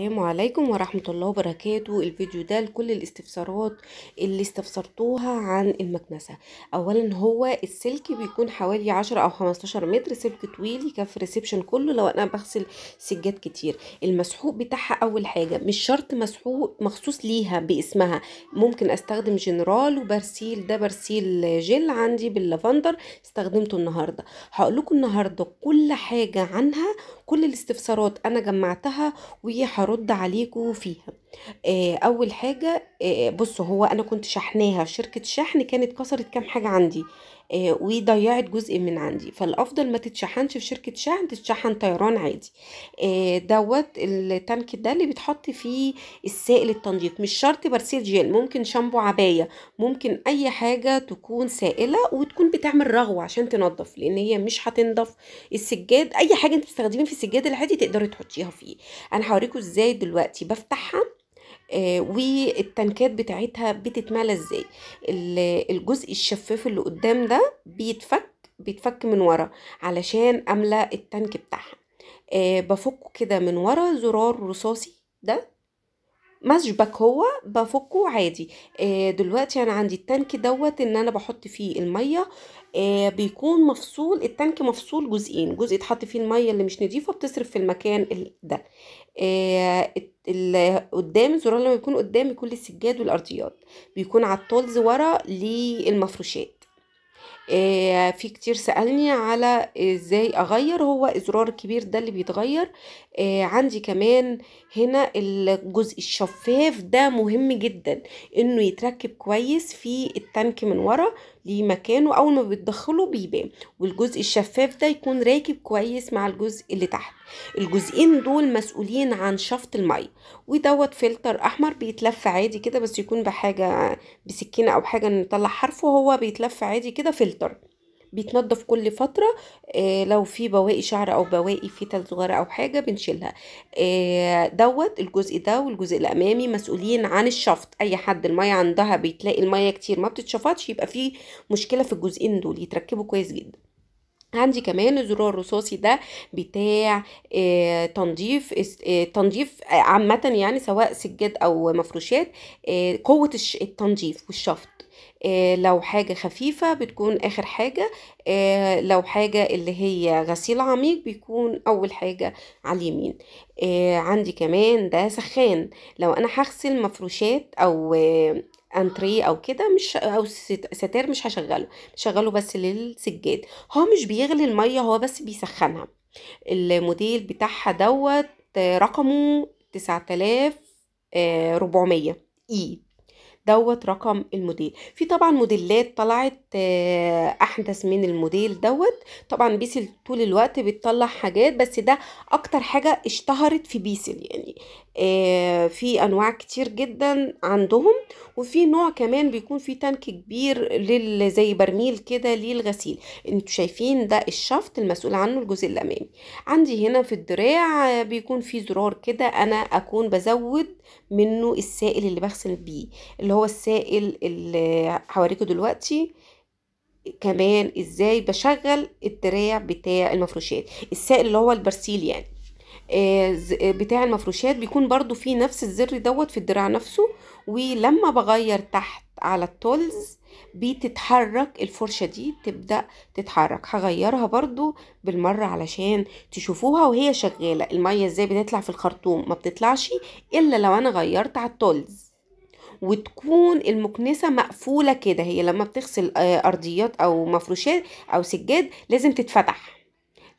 السلام عليكم ورحمة الله وبركاته الفيديو ده لكل الاستفسارات اللي استفسرتوها عن المكنسة اولا هو السلك بيكون حوالي 10 او 15 متر سلك طويل يكفي ريسبشن كله لو انا بغسل سجاد كتير المسحوق بتاعها اول حاجة مش شرط مسحوق مخصوص ليها باسمها ممكن استخدم جنرال وبرسيل ده برسيل جل عندي باللافندر استخدمته النهاردة هقولكم النهاردة كل حاجة عنها كل الاستفسارات انا جمعتها وهي ارد عليكم فيها آه، اول حاجه آه، بصوا هو انا كنت شحناها شركه شحن كانت كسرت كام حاجه عندي آه، وضيعت جزء من عندي فالافضل ما تتشحنش في شركه شحن تتشحن طيران عادي آه، دوت التانك ده اللي بتحط فيه السائل التنظيف مش شرط برسيل جيل ممكن شامبو عبايه ممكن اي حاجه تكون سائله وتكون بتعمل رغوه عشان تنظف لان هي مش هتنضف السجاد اي حاجه انت بتستخدميها في السجاد العادي تقدري تحطيها فيه انا هوريكم ازاي دلوقتي بفتحها آه، والتنكات بتاعتها بتتملى ازاي الجزء الشفاف اللي قدام ده بيتفك بيتفك من ورا علشان املى التنك بتاعها آه، بفكه كده من ورا زرار رصاصي ده ماش باك هو بفكه عادي آه، دلوقتي انا عندي التانك دوت ان انا بحط فيه الميه آه، بيكون مفصول التانك مفصول جزئين جزء يتحط فيه الميه اللي مش نضيفه بتصرف في المكان ده آه قدام الزرار لما يكون قدام كل السجاد والارضيات بيكون على الطولز ورا للمفروشات آه، في كتير سألني على ازاي اغير هو الزرار الكبير ده اللي بيتغير آه، عندي كمان هنا الجزء الشفاف ده مهم جدا انه يتركب كويس في التانك من ورا دي مكانه اول ما بتدخله بيبان والجزء الشفاف ده يكون راكب كويس مع الجزء اللي تحت الجزئين دول مسؤولين عن شفط الميه ودوت فلتر احمر بيتلف عادي كده بس يكون بحاجه بسكينه او حاجه نطلع حرفه هو بيتلف عادي كده فلتر بيتنضف كل فترة آه، لو في بواقي شعر أو بواقي فتل صغيرة أو حاجة بنشيلها آه دوت الجزء ده والجزء الأمامي مسؤولين عن الشفط أي حد المية عندها بتلاقي المية كتير ما بتتشفطش يبقى في مشكلة في الجزئين دول يتركبوا كويس جدا عندي كمان الزرار الرصاصي ده بتاع آه، تنظيف آه، تنظيف آه، عامة يعني سواء سجاد أو مفروشات قوة التنظيف والشفط لو حاجة خفيفة بتكون آخر حاجة لو حاجة اللي هي غسيل عميق بيكون أول حاجة على اليمين عندي كمان ده سخان لو أنا هغسل مفروشات أو انتريه او كده مش او ستار مش هشغله شغله بس للسجاد هو مش بيغلي الميه هو بس بيسخنها الموديل بتاعها دوت رقمه 9400 آه، اي دوت رقم الموديل في طبعا موديلات طلعت آه، احدث من الموديل دوت طبعا بيسل طول الوقت بتطلع حاجات بس ده اكتر حاجه اشتهرت في بيسل يعني آه، في انواع كتير جدا عندهم وفي نوع كمان بيكون في تانك كبير لل زي برميل كده للغسيل انتوا شايفين ده الشفط المسؤول عنه الجزء الامامي عندي هنا في الدراع بيكون في زرار كده انا اكون بزود منه السائل اللي بغسل بيه اللي هو هو السائل اللي هوريكم دلوقتي كمان ازاي بشغل الدراع بتاع المفروشات السائل اللي هو البرسيل يعني آه، بتاع المفروشات بيكون برضو فيه نفس الزر دوت في الدراع نفسه ولما بغير تحت على التولز بتتحرك الفرشة دي تبدأ تتحرك هغيرها برضو بالمرة علشان تشوفوها وهي شغالة المية ازاي بتطلع في الخرطوم ما بتطلعش الا لو انا غيرت على التولز وتكون المكنسه مقفوله كده هي لما بتغسل آه، ارضيات او مفروشات او سجاد لازم تتفتح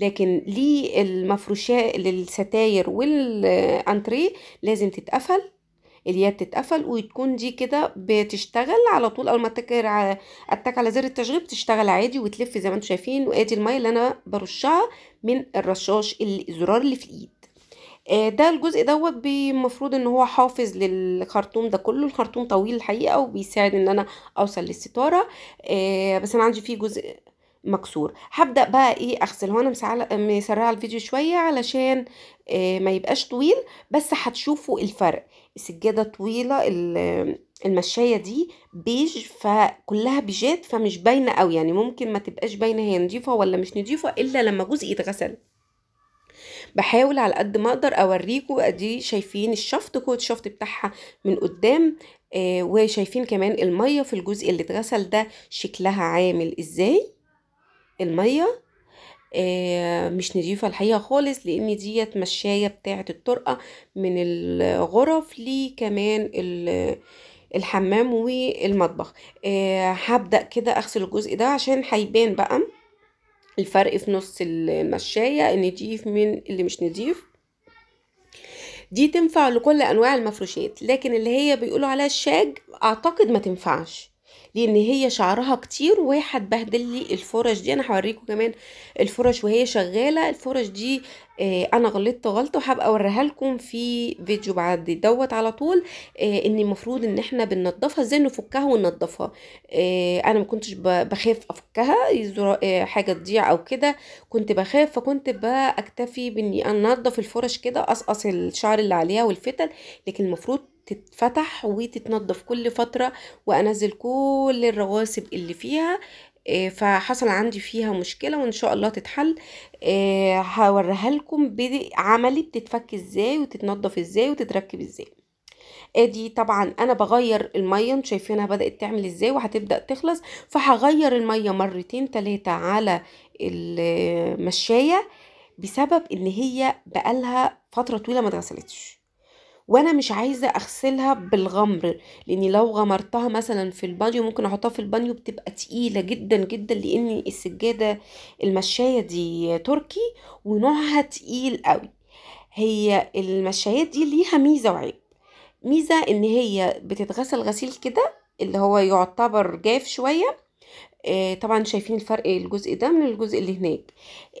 لكن للمفروشات للستاير والانتريه لازم تتقفل اليد تتقفل وتكون دي كده بتشتغل على طول اول ما اتكر على على زر التشغيل بتشتغل عادي وتلف زي ما انتم شايفين وادي الميه اللي انا برشها من الرشاش الزرار اللي في الايد آه، ده الجزء دوت المفروض ان هو حافظ للخرطوم ده كله الخرطوم طويل الحقيقه وبيساعد ان انا اوصل للستاره آه، بس انا عندي فيه جزء مكسور هبدا بقى ايه اغسل هو انا مسرعه الفيديو شويه علشان آه، ما يبقاش طويل بس هتشوفوا الفرق السجاده طويله المشايه دي بيج فكلها بيجات فمش باينه قوي يعني ممكن ما تبقاش باينه هي نضيفه ولا مش نضيفه الا لما جزء يتغسل بحاول على قد ما اقدر اوريكوا ادي شايفين الشفط قوه الشفط بتاعها من قدام آه وشايفين كمان الميه في الجزء اللي اتغسل ده شكلها عامل ازاي الميه آه مش نضيفه الحقيقه خالص لان ديت مشايه بتاعه الطرقه من الغرف لي كمان الحمام والمطبخ آه هبدا كده اغسل الجزء ده عشان هيبان بقى الفرق في نص المشاية النضيف من اللي مش نضيف دي تنفع لكل انواع المفروشات لكن اللي هي بيقولوا عليها الشاج اعتقد ما تنفعش لان هي شعرها كتير واحد هتبهدل لي الفرش دي انا هوريكم كمان الفرش وهي شغاله الفرش دي آه انا غلطت غلطه وهبقى اوريها لكم في فيديو بعد دوت على طول آه ان المفروض ان احنا بننضفها ازاي نفكها وننضفها آه انا ما كنتش بخاف افكها آه، حاجه تضيع او كده كنت بخاف فكنت بأكتفي باني انضف الفرش كده اقصقص الشعر اللي عليها والفتل لكن المفروض تتفتح وتتنضف كل فترة وأنزل كل الرواسب اللي فيها آه، فحصل عندي فيها مشكلة وإن شاء الله تتحل آه، هوريها لكم عملي بتتفك إزاي وتتنضف إزاي وتتركب إزاي ادي آه، طبعا انا بغير الميه انتوا شايفينها بدات تعمل ازاي وهتبدا تخلص فهغير الميه مرتين تلاتة على المشايه بسبب ان هي بقالها فتره طويله ما تغسلتش وانا مش عايزه اغسلها بالغمر لاني لو غمرتها مثلا في البانيو ممكن احطها في البانيو بتبقى تقيله جدا جدا لان السجاده المشايه دي تركي ونوعها تقيل قوي هي المشايات دي ليها ميزه وعيب ميزه ان هي بتتغسل غسيل كده اللي هو يعتبر جاف شويه آه، طبعا شايفين الفرق الجزء ده من الجزء اللي هناك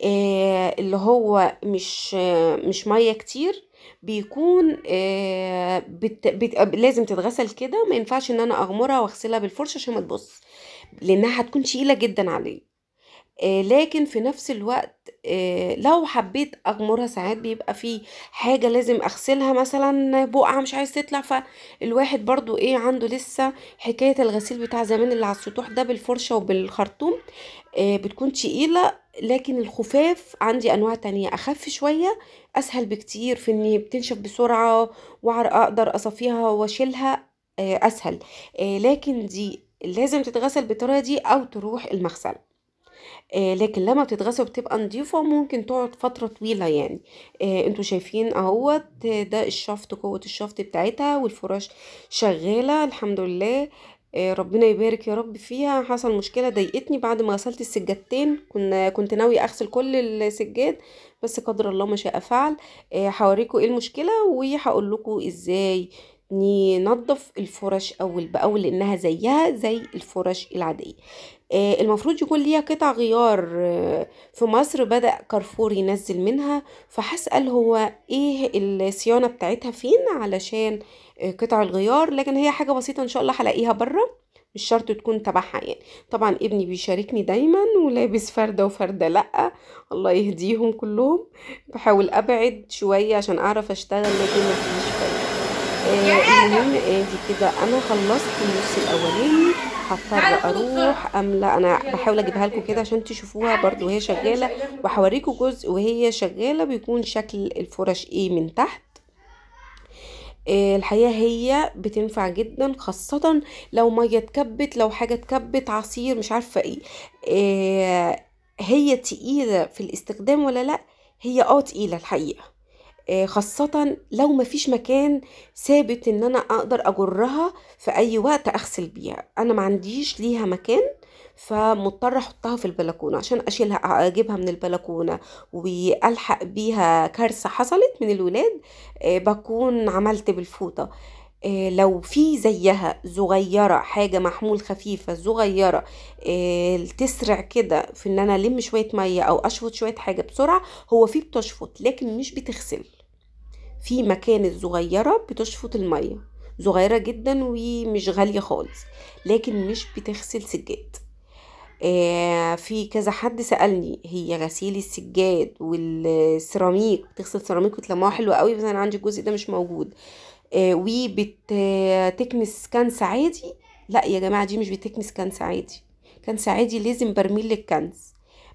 آه، اللي هو مش مش ميه كتير بيكون آه، بت... بت... لازم تتغسل كده ما ينفعش ان انا اغمرها واغسلها بالفرشه عشان ما تبص لانها هتكون شقيلة جدا عليه آه، لكن في نفس الوقت آه، لو حبيت اغمرها ساعات بيبقى في حاجة لازم اغسلها مثلا بقعة مش عايز تطلع فالواحد برضو ايه عنده لسه حكاية الغسيل بتاع زمان اللي على السطوح ده بالفرشة وبالخرطوم بتكون تقيلة لكن الخفاف عندي انواع تانية اخف شوية اسهل بكتير في اني بتنشف بسرعه اقدر اصفيها واشيلها آه، اسهل آه، لكن دي لازم تتغسل بالطريقه دي او تروح المغسل آه، لكن لما بتتغسل بتبقى نضيفة ممكن تقعد فترة طويلة يعني انتوا شايفين اهوت ده الشفط قوة الشفط بتاعتها والفراش شغالة الحمد لله ربنا يبارك يا رب فيها حصل مشكلة ضايقتني بعد ما غسلت السجادتين كنا كنت ناوي اغسل كل السجاد بس قدر الله ما شاء فعل آه، هوريكم ايه المشكله وهقول لكم ازاي ننظف الفرش اول باول لانها زيها زي الفرش العاديه آه، المفروض يكون ليها قطع غيار آه، في مصر بدأ كارفور ينزل منها فهسأل هو ايه الصيانة بتاعتها فين علشان قطع الغيار لكن هي حاجة بسيطة ان شاء الله هلاقيها بره مش شرط تكون تبعها يعني طبعا ابني بيشاركني دايما ولابس فردة وفردة لأ الله يهديهم كلهم بحاول أبعد شوية عشان أعرف أشتغل لكن مفيش فايدة آه، المهم ادي كده انا خلصت النص الاولاني هضطر اروح املى انا بحاول اجيبها لكم كده عشان تشوفوها برده وهي شغاله وهوريكم جزء وهي شغاله بيكون شكل الفرش ايه من تحت آه، الحقيقة هي بتنفع جدا خاصة لو مية اتكبت لو حاجة اتكبت عصير مش عارفة ايه آه، هي تقيلة في الاستخدام ولا لأ هي اه تقيلة الحقيقة آه، خاصة لو مفيش مكان ثابت ان انا اقدر اجرها في اي وقت اغسل بيها انا ما عنديش ليها مكان فمضطرة احطها في البلكونة عشان اشيلها اجيبها من البلكونة والحق بيها كارثة حصلت من الولاد آه، بكون عملت بالفوطة آه، لو في زيها صغيرة حاجة محمول خفيفة صغيرة آه، تسرع كده في ان انا الم شوية مية او اشفط شوية حاجة بسرعة هو في بتشفط لكن مش بتغسل في مكان الصغيرة بتشفط المية صغيرة جدا ومش غالية خالص لكن مش بتغسل سجاد آه، في كذا حد سألني هي غسيل السجاد والسيراميك بتغسل سيراميك وتلمعه حلو قوي بس انا عندي الجزء ده مش موجود آه، وبتكنس كنس عادي لا يا جماعه دي مش بتكنس كنس عادي كنس عادي لازم برميل للكنس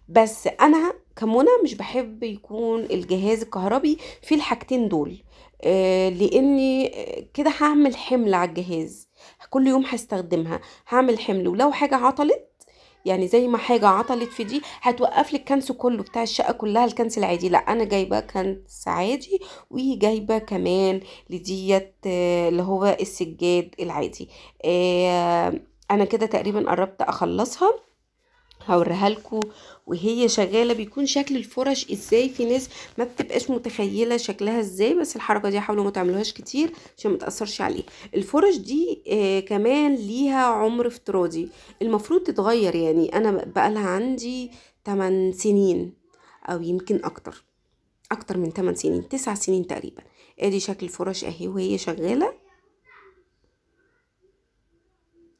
بس انا كمنى مش بحب يكون الجهاز الكهربي فيه الحاجتين دول آه، لاني كده هعمل حمل على الجهاز كل يوم هستخدمها هعمل حمل ولو حاجه عطلت يعني زي ما حاجه عطلت في دي هتوقف لك الكنس كله بتاع الشقه كلها الكنس العادي لا انا جايبه كنس عادي وجايبه كمان لديت آه، اللي هو السجاد العادي آه، انا كده تقريبا قربت اخلصها هوريها لكم وهي شغاله بيكون شكل الفرش ازاي في ناس ما بتبقاش متخيله شكلها ازاي بس الحركه دي حاولوا ما تعملوهاش كتير عشان ما تاثرش عليه الفرش دي آه كمان ليها عمر افتراضي المفروض تتغير يعني انا بقالها عندي 8 سنين او يمكن اكتر اكتر من 8 سنين 9 سنين تقريبا ادي شكل الفرش اهي وهي شغاله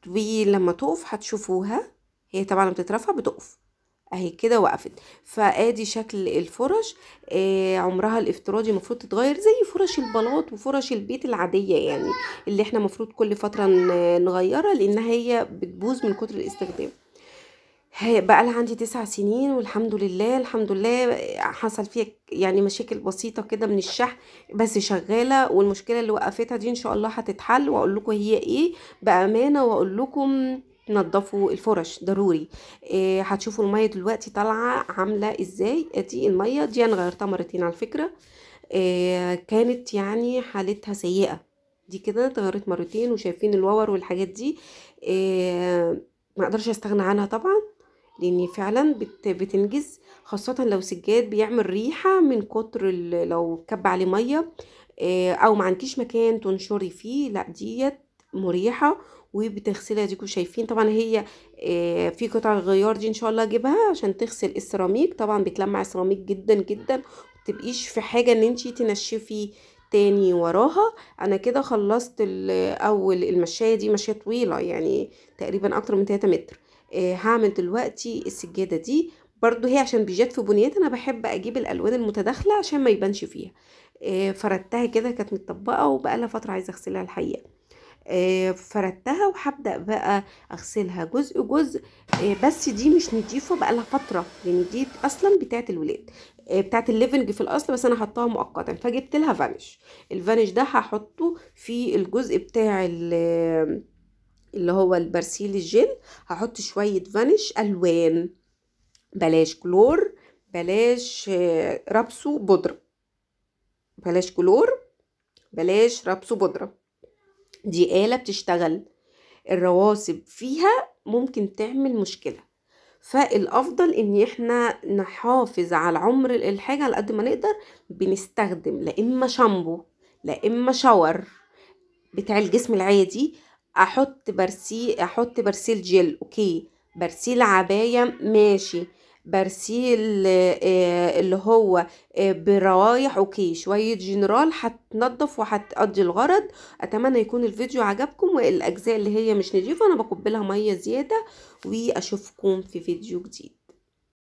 ولما تقف هتشوفوها هي طبعا بتترفع بتقف اهي كده وقفت فادي شكل الفرش آه عمرها الافتراضي المفروض تتغير زي فرش البلاط وفرش البيت العاديه يعني اللي احنا المفروض كل فتره نغيرها لان هي بتبوظ من كتر الاستخدام بقى لها عندي تسع سنين والحمد لله الحمد لله حصل فيها يعني مشاكل بسيطه كده من الشحن بس شغاله والمشكله اللي وقفتها دي ان شاء الله هتتحل واقول لكم هي ايه بامانه واقول لكم نضفوا الفرش ضروري إيه هتشوفوا الميه دلوقتي طالعه عامله ازاي ادي الميه دي انا غيرتها مرتين على فكره إيه كانت يعني حالتها سيئه دي كده اتغيرت مرتين وشايفين الواور والحاجات دي إيه ما اقدرش استغنى عنها طبعا لان فعلا بت بتنجز خاصه لو سجاد بيعمل ريحه من كتر لو كب عليه ميه إيه او ما عندكيش مكان تنشري فيه لا ديت مريحه وبتغسلها ديكوا شايفين طبعا هي آه، في قطع الغيار دي ان شاء الله اجيبها عشان تغسل السيراميك طبعا بتلمع السيراميك جدا جدا متبقيش في حاجه ان انتي تنشفي تاني وراها انا كده خلصت اول المشايه دي مشايه طويله يعني تقريبا اكتر من 3 متر آه، هعمل دلوقتي السجاده دي برضو هي عشان بيجات في بنيات انا بحب اجيب الالوان المتداخله عشان ما يبانش فيها آه، فردتها كده كانت متطبقه وبقالها فتره عايزه اغسلها الحقيقه آه، فردتها وهبدا بقى اغسلها جزء جزء آه، بس دي مش نضيفه بقى لها فتره يعني دي اصلا بتاعه الولاد آه، بتاعه الليفنج في الاصل بس انا حطاها مؤقتا فجبت لها فانش الفانش ده هحطه في الجزء بتاع اللي هو البرسيل الجل هحط شويه فانش الوان بلاش كلور بلاش رابسو بودره بلاش كلور بلاش رابسو بودره دي آلة بتشتغل الرواسب فيها ممكن تعمل مشكلة فالافضل ان احنا نحافظ على عمر الحاجه على قد ما نقدر بنستخدم لا اما شامبو لا اما شاور بتاع الجسم العادي احط برسيل احط برسيل جيل اوكي برسيل عبايه ماشي برسيل آه، اللي هو آه، بروايح اوكي شويه جنرال هتنضف وهتقضي الغرض اتمنى يكون الفيديو عجبكم والاجزاء اللي هي مش نضيفه انا بقبلها ميه زياده واشوفكم في فيديو جديد